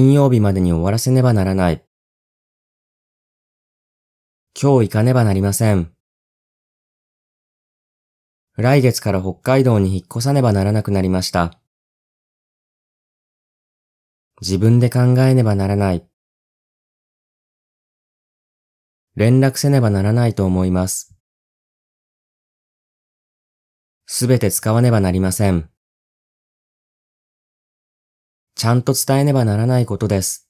金曜日までに終わらせねばならない。今日行かねばなりません。来月から北海道に引っ越さねばならなくなりました。自分で考えねばならない。連絡せねばならないと思います。すべて使わねばなりません。ちゃんと伝えねばならないことです。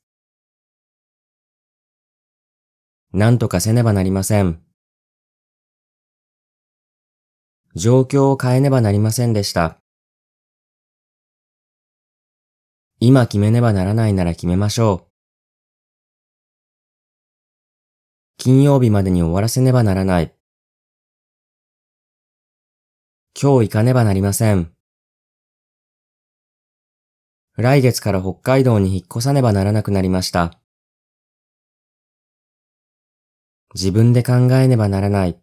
何とかせねばなりません。状況を変えねばなりませんでした。今決めねばならないなら決めましょう。金曜日までに終わらせねばならない。今日行かねばなりません。来月から北海道に引っ越さねばならなくなりました。自分で考えねばならない。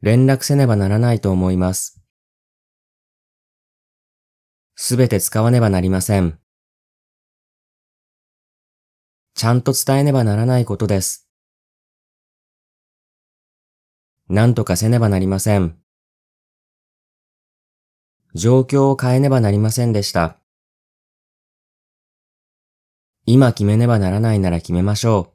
連絡せねばならないと思います。すべて使わねばなりません。ちゃんと伝えねばならないことです。なんとかせねばなりません。状況を変えねばなりませんでした。今決めねばならないなら決めましょう。